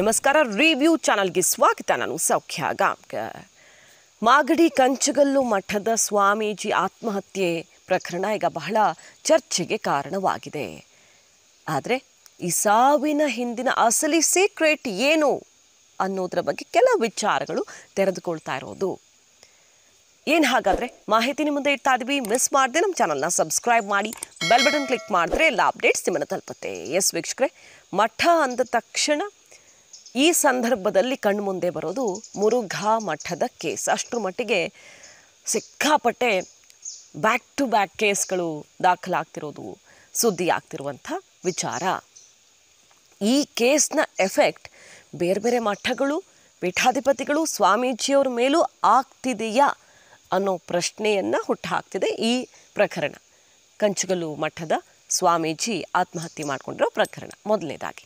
ನಮಸ್ಕಾರ ರಿವ್ಯೂ ಚಾನಲ್ಗೆ ಸ್ವಾಗತ ನಾನು ಸೌಖ್ಯ ಮಾಗಡಿ ಕಂಚಗಲ್ಲು ಮಠದ ಸ್ವಾಮೀಜಿ ಆತ್ಮಹತ್ಯೆ ಪ್ರಕರಣ ಈಗ ಬಹಳ ಚರ್ಚೆಗೆ ಕಾರಣವಾಗಿದೆ ಆದರೆ ಈ ಸಾವಿನ ಹಿಂದಿನ ಅಸಲಿ ಸೀಕ್ರೆಟ್ ಏನು ಅನ್ನೋದರ ಬಗ್ಗೆ ಕೆಲವು ವಿಚಾರಗಳು ತೆರೆದುಕೊಳ್ತಾ ಇರೋದು ಏನು ಹಾಗಾದರೆ ಮಾಹಿತಿ ನಿಮ್ಮ ಮುಂದೆ ಇಡ್ತಾ ಇದ್ವಿ ಮಿಸ್ ಮಾಡದೆ ನಮ್ಮ ಚಾನಲ್ನ ಸಬ್ಸ್ಕ್ರೈಬ್ ಮಾಡಿ ಬೆಲ್ ಬಟನ್ ಕ್ಲಿಕ್ ಮಾಡಿದ್ರೆ ಎಲ್ಲ ಅಪ್ಡೇಟ್ಸ್ ನಿಮ್ಮನ್ನು ತಲುಪುತ್ತೆ ಎಸ್ ವೀಕ್ಷಕರೇ ಮಠ ಅಂದ ತಕ್ಷಣ ಈ ಸಂದರ್ಭದಲ್ಲಿ ಕಣ್ಮುಂದೆ ಬರೋದು ಮುರುಘಾ ಮಠದ ಕೇಸ್ ಅಷ್ಟರ ಮಟ್ಟಿಗೆ ಸಿಕ್ಕಾಪಟ್ಟೆ ಬ್ಯಾಕ್ ಟು ಬ್ಯಾಕ್ ಕೇಸ್ಗಳು ದಾಖಲಾಗ್ತಿರೋದು ಸುದ್ದಿ ಆಗ್ತಿರುವಂಥ ವಿಚಾರ ಈ ಕೇಸ್ನ ಎಫೆಕ್ಟ್ ಬೇರೆ ಬೇರೆ ಮಠಗಳು ಪೀಠಾಧಿಪತಿಗಳು ಸ್ವಾಮೀಜಿಯವ್ರ ಮೇಲೂ ಆಗ್ತಿದೆಯಾ ಅನ್ನೋ ಪ್ರಶ್ನೆಯನ್ನು ಹುಟ್ಟುಹಾಕ್ತಿದೆ ಈ ಪ್ರಕರಣ ಕಂಚುಗಲು ಮಠದ ಸ್ವಾಮೀಜಿ ಆತ್ಮಹತ್ಯೆ ಮಾಡಿಕೊಂಡಿರೋ ಪ್ರಕರಣ ಮೊದಲನೇದಾಗಿ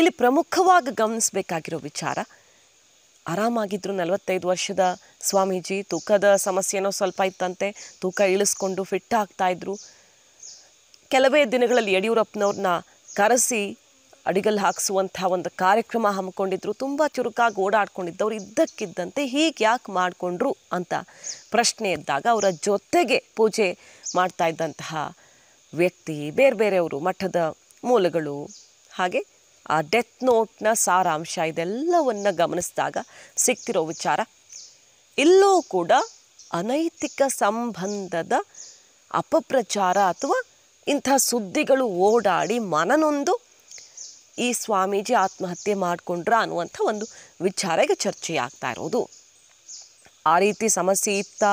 ಇಲ್ಲಿ ಪ್ರಮುಖವಾಗಿ ಗಮನಿಸಬೇಕಾಗಿರೋ ವಿಚಾರ ಆರಾಮಾಗಿದ್ದರು ನಲವತ್ತೈದು ವರ್ಷದ ಸ್ವಾಮೀಜಿ ತೂಕದ ಸಮಸ್ಯೆನೋ ಸ್ವಲ್ಪ ಇತ್ತಂತೆ ತೂಕ ಇಳಿಸ್ಕೊಂಡು ಫಿಟ್ ಆಗ್ತಾಯಿದ್ರು ಕೆಲವೇ ದಿನಗಳಲ್ಲಿ ಯಡಿಯೂರಪ್ಪನವ್ರನ್ನ ಕರೆಸಿ ಅಡಿಗಲ್ಲಿ ಹಾಕಿಸುವಂಥ ಒಂದು ಕಾರ್ಯಕ್ರಮ ಹಮ್ಮಿಕೊಂಡಿದ್ರು ತುಂಬ ಚುರುಕಾಗಿ ಓಡಾಡ್ಕೊಂಡಿದ್ದವ್ರು ಇದ್ದಕ್ಕಿದ್ದಂತೆ ಹೀಗೆ ಯಾಕೆ ಮಾಡಿಕೊಂಡ್ರು ಅಂತ ಪ್ರಶ್ನೆ ಇದ್ದಾಗ ಅವರ ಜೊತೆಗೆ ಪೂಜೆ ಮಾಡ್ತಾ ಇದ್ದಂತಹ ವ್ಯಕ್ತಿ ಬೇರೆ ಬೇರೆಯವರು ಮಠದ ಮೂಲಗಳು ಹಾಗೆ ಆ ಡೆತ್ ನೋಟ್ನ ಸಾರಾಂಶ ಇದೆಲ್ಲವನ್ನು ಗಮನಿಸಿದಾಗ ಸಿಕ್ತಿರೋ ವಿಚಾರ ಇಲ್ಲೂ ಕೂಡ ಅನೈತಿಕ ಸಂಬಂಧದ ಅಪಪ್ರಚಾರ ಅಥವಾ ಇಂಥ ಸುದ್ದಿಗಳು ಓಡಾಡಿ ಮನನೊಂದು ಈ ಸ್ವಾಮೀಜಿ ಆತ್ಮಹತ್ಯೆ ಮಾಡಿಕೊಂಡ್ರ ಅನ್ನುವಂಥ ಒಂದು ವಿಚಾರಕ್ಕೆ ಚರ್ಚೆಯಾಗ್ತಾ ಇರೋದು ಆ ರೀತಿ ಸಮಸ್ಯೆ ಇತ್ತ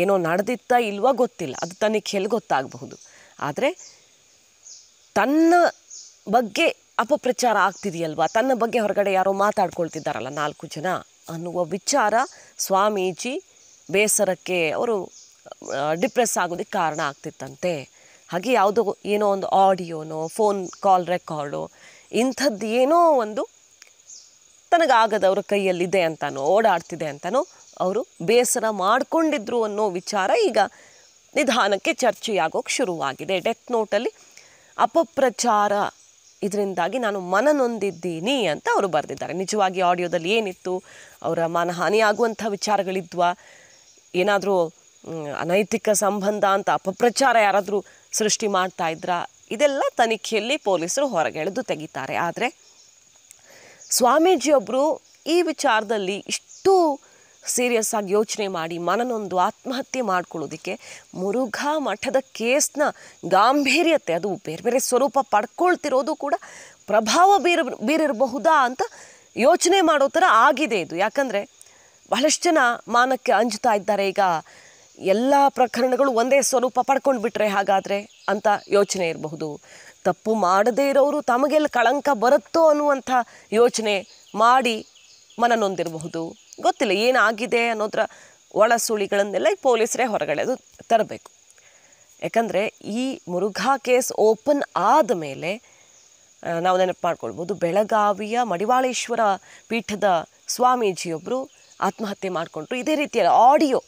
ಏನೋ ನಡೆದಿತ್ತ ಇಲ್ವಾ ಗೊತ್ತಿಲ್ಲ ಅದು ತನಿಖೆಯಲ್ಲಿ ಗೊತ್ತಾಗಬಹುದು ಆದರೆ ತನ್ನ ಬಗ್ಗೆ ಅಪಪ್ರಚಾರ ಆಗ್ತಿದೆಯಲ್ವಾ ತನ್ನ ಬಗ್ಗೆ ಹೊರಗಡೆ ಯಾರೋ ಮಾತಾಡ್ಕೊಳ್ತಿದ್ದಾರಲ್ಲ ನಾಲ್ಕು ಜನ ಅನ್ನುವ ವಿಚಾರ ಸ್ವಾಮೀಜಿ ಬೇಸರಕ್ಕೆ ಅವರು ಡಿಪ್ರೆಸ್ ಆಗೋದಕ್ಕೆ ಕಾರಣ ಆಗ್ತಿತ್ತಂತೆ ಹಾಗೆ ಯಾವುದೋ ಏನೋ ಒಂದು ಆಡಿಯೋನೋ ಫೋನ್ ಕಾಲ್ ರೆಕಾರ್ಡು ಇಂಥದ್ದು ಏನೋ ಒಂದು ತನಗಾಗದವ್ರ ಕೈಯಲ್ಲಿದೆ ಅಂತನೋ ಓಡಾಡ್ತಿದೆ ಅಂತನೋ ಅವರು ಬೇಸರ ಮಾಡಿಕೊಂಡಿದ್ರು ಅನ್ನೋ ವಿಚಾರ ಈಗ ನಿಧಾನಕ್ಕೆ ಚರ್ಚೆಯಾಗೋಕ್ಕೆ ಶುರುವಾಗಿದೆ ಡೆತ್ ನೋಟಲ್ಲಿ ಅಪಪ್ರಚಾರ ಇದರಿಂದಾಗಿ ನಾನು ಮನನೊಂದಿದ್ದೀನಿ ಅಂತ ಅವರು ಬರೆದಿದ್ದಾರೆ ನಿಜವಾಗಿ ಆಡಿಯೋದಲ್ಲಿ ಏನಿತ್ತು ಅವರ ಮಾನಹಾನಿ ಆಗುವಂಥ ವಿಚಾರಗಳಿದ್ವಾ ಏನಾದರೂ ಅನೈತಿಕ ಸಂಬಂಧ ಅಂತ ಅಪಪ್ರಚಾರ ಯಾರಾದರೂ ಸೃಷ್ಟಿ ಮಾಡ್ತಾ ಇದ್ರಾ ಇದೆಲ್ಲ ತನಿಖೆಯಲ್ಲಿ ಪೊಲೀಸರು ಹೊರಗೆಳೆದು ತೆಗಿತಾರೆ ಆದರೆ ಸ್ವಾಮೀಜಿಯೊಬ್ಬರು ಈ ವಿಚಾರದಲ್ಲಿ ಇಷ್ಟು ಸೀರಿಯಸ್ ಆಗಿ ಯೋಚನೆ ಮಾಡಿ ಮನನೊಂದು ಆತ್ಮಹತ್ಯೆ ಮಾಡ್ಕೊಳ್ಳೋದಿಕ್ಕೆ ಮುರುಘಾ ಮಠದ ಕೇಸ್ನ ಗಾಂಭೀರ್ಯತೆ ಅದು ಬೇರೆ ಬೇರೆ ಸ್ವರೂಪ ಪಡ್ಕೊಳ್ತಿರೋದು ಕೂಡ ಪ್ರಭಾವ ಬೀರ ಬೀರಿರಬಹುದಾ ಅಂತ ಯೋಚನೆ ಮಾಡೋ ಥರ ಆಗಿದೆ ಇದು ಯಾಕಂದರೆ ಬಹಳಷ್ಟು ಜನ ಮಾನಕ್ಕೆ ಅಂಜುತ್ತಾ ಇದ್ದಾರೆ ಈಗ ಎಲ್ಲ ಪ್ರಕರಣಗಳು ಒಂದೇ ಸ್ವರೂಪ ಪಡ್ಕೊಂಡು ಬಿಟ್ಟರೆ ಹಾಗಾದರೆ ಅಂತ ಯೋಚನೆ ಇರಬಹುದು ತಪ್ಪು ಮಾಡದೇ ಇರೋರು ತಮಗೆಲ್ಲ ಕಳಂಕ ಬರುತ್ತೋ ಅನ್ನುವಂಥ ಯೋಚನೆ ಮಾಡಿ ಮನನೊಂದಿರಬಹುದು ಗೊತ್ತಿಲ್ಲ ಏನಾಗಿದೆ ಅನ್ನೋದ್ರ ಒಳ ಸುಳಿಗಳನ್ನೆಲ್ಲ ಈ ಪೊಲೀಸರೇ ಹೊರಗಡೆ ಅದು ತರಬೇಕು ಯಾಕಂದರೆ ಈ ಮುರುಘಾ ಕೇಸ್ ಓಪನ್ ಆದ ಮೇಲೆ ನಾವು ನೆನಪು ಮಾಡ್ಕೊಳ್ಬೋದು ಬೆಳಗಾವಿಯ ಮಡಿವಾಳೇಶ್ವರ ಪೀಠದ ಸ್ವಾಮೀಜಿಯೊಬ್ಬರು ಆತ್ಮಹತ್ಯೆ ಮಾಡಿಕೊಂಡ್ರು ಇದೇ ರೀತಿಯ ಆಡಿಯೋ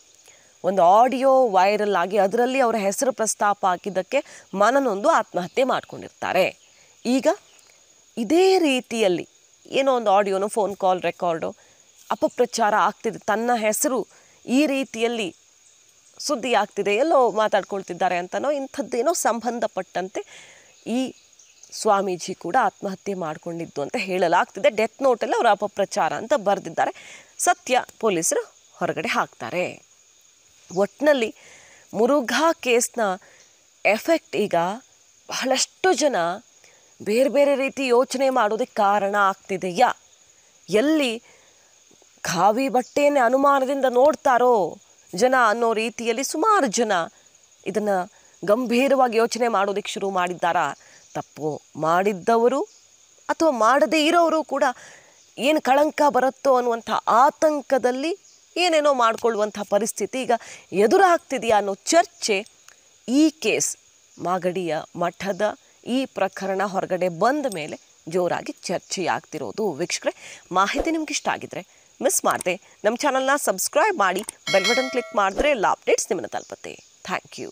ಒಂದು ಆಡಿಯೋ ವೈರಲ್ ಆಗಿ ಅದರಲ್ಲಿ ಅವರ ಹೆಸರು ಪ್ರಸ್ತಾಪ ಹಾಕಿದ್ದಕ್ಕೆ ಮನನೊಂದು ಆತ್ಮಹತ್ಯೆ ಮಾಡಿಕೊಂಡಿರ್ತಾರೆ ಈಗ ಇದೇ ರೀತಿಯಲ್ಲಿ ಏನೋ ಒಂದು ಆಡಿಯೋನೋ ಫೋನ್ ಕಾಲ್ ರೆಕಾರ್ಡು ಅಪಪ್ರಚಾರ ಆಗ್ತಿದೆ ತನ್ನ ಹೆಸರು ಈ ರೀತಿಯಲ್ಲಿ ಸುದ್ದಿ ಆಗ್ತಿದೆ ಎಲ್ಲೋ ಮಾತಾಡ್ಕೊಳ್ತಿದ್ದಾರೆ ಅಂತನೋ ಇಂಥದ್ದೇನೋ ಸಂಬಂಧಪಟ್ಟಂತೆ ಈ ಸ್ವಾಮೀಜಿ ಕೂಡ ಆತ್ಮಹತ್ಯೆ ಮಾಡಿಕೊಂಡಿದ್ದು ಅಂತ ಹೇಳಲಾಗ್ತಿದೆ ಡೆತ್ ನೋಟಲ್ಲಿ ಅವರು ಅಪಪ್ರಚಾರ ಅಂತ ಬರೆದಿದ್ದಾರೆ ಸತ್ಯ ಪೊಲೀಸರು ಹೊರಗಡೆ ಹಾಕ್ತಾರೆ ಒಟ್ಟಿನಲ್ಲಿ ಮುರುಘಾ ಕೇಸ್ನ ಎಫೆಕ್ಟ್ ಈಗ ಬಹಳಷ್ಟು ಜನ ಬೇರೆ ಬೇರೆ ರೀತಿ ಯೋಚನೆ ಮಾಡೋದಕ್ಕೆ ಕಾರಣ ಆಗ್ತಿದೆಯಾ ಎಲ್ಲಿ ಖಾವಿ ಬಟ್ಟೆಯನ್ನೇ ಅನುಮಾನದಿಂದ ನೋಡ್ತಾರೋ ಜನ ಅನ್ನೋ ರೀತಿಯಲ್ಲಿ ಸುಮಾರು ಜನ ಇದನ್ನು ಗಂಭೀರವಾಗಿ ಯೋಚನೆ ಮಾಡೋದಕ್ಕೆ ಶುರು ಮಾಡಿದ್ದಾರಾ ತಪ್ಪು ಮಾಡಿದ್ದವರು ಅಥವಾ ಮಾಡದೇ ಇರೋರು ಕೂಡ ಏನು ಕಳಂಕ ಬರುತ್ತೋ ಅನ್ನುವಂಥ ಆತಂಕದಲ್ಲಿ ಏನೇನೋ ಮಾಡಿಕೊಳ್ಳುವಂಥ ಪರಿಸ್ಥಿತಿ ಈಗ ಎದುರಾಗ್ತಿದೆಯಾ ಅನ್ನೋ ಚರ್ಚೆ ಈ ಕೇಸ್ ಮಾಗಡಿಯ ಮಠದ ಈ ಪ್ರಕರಣ ಹೊರಗಡೆ ಬಂದ ಮೇಲೆ ಜೋರಾಗಿ ಚರ್ಚೆಯಾಗ್ತಿರೋದು ವೀಕ್ಷಕರೇ ಮಾಹಿತಿ ನಿಮ್ಗೆ ಇಷ್ಟ ಆಗಿದ್ರೆ ಮಿಸ್ ಮಾರ್ಟಿ ನಮ್ಮ ಚಾನೆಲ್ ನಾ ಸಬ್ಸ್ಕ್ರೈಬ್ ಮಾಡಿ ಬೆಲ್ ಬಟನ್ ಕ್ಲಿಕ್ ಮಾಡ್ತರೆ ಲಾ ಅಪ್ಡೇಟ್ಸ್ ನಿಮ್ಮನ ತಲುಪುತ್ತೆ ಥ್ಯಾಂಕ್ ಯು